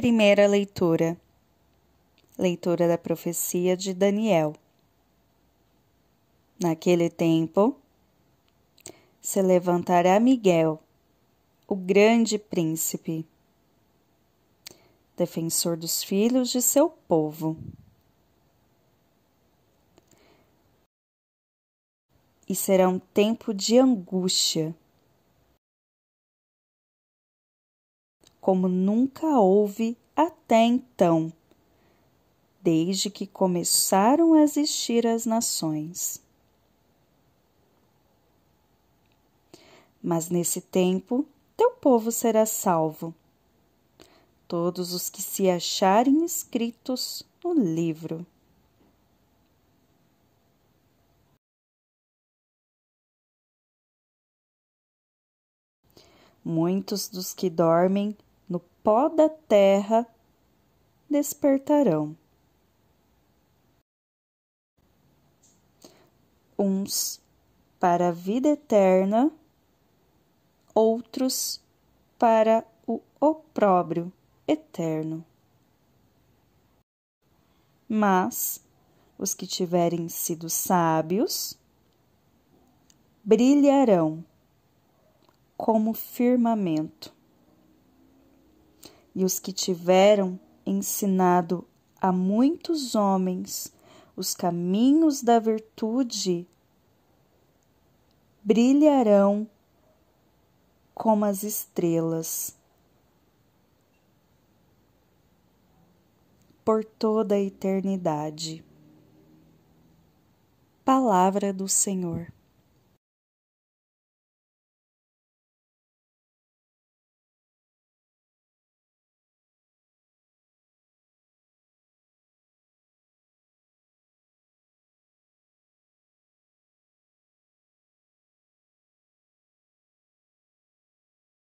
Primeira leitura. Leitura da profecia de Daniel. Naquele tempo, se levantará Miguel, o grande príncipe, defensor dos filhos de seu povo. E será um tempo de angústia como nunca houve até então, desde que começaram a existir as nações. Mas nesse tempo teu povo será salvo, todos os que se acharem escritos no livro. Muitos dos que dormem no pó da terra despertarão. Uns para a vida eterna, outros para o opróbrio eterno. Mas os que tiverem sido sábios brilharão como firmamento e os que tiveram ensinado a muitos homens os caminhos da virtude brilharão como as estrelas. Por toda a eternidade. Palavra do Senhor.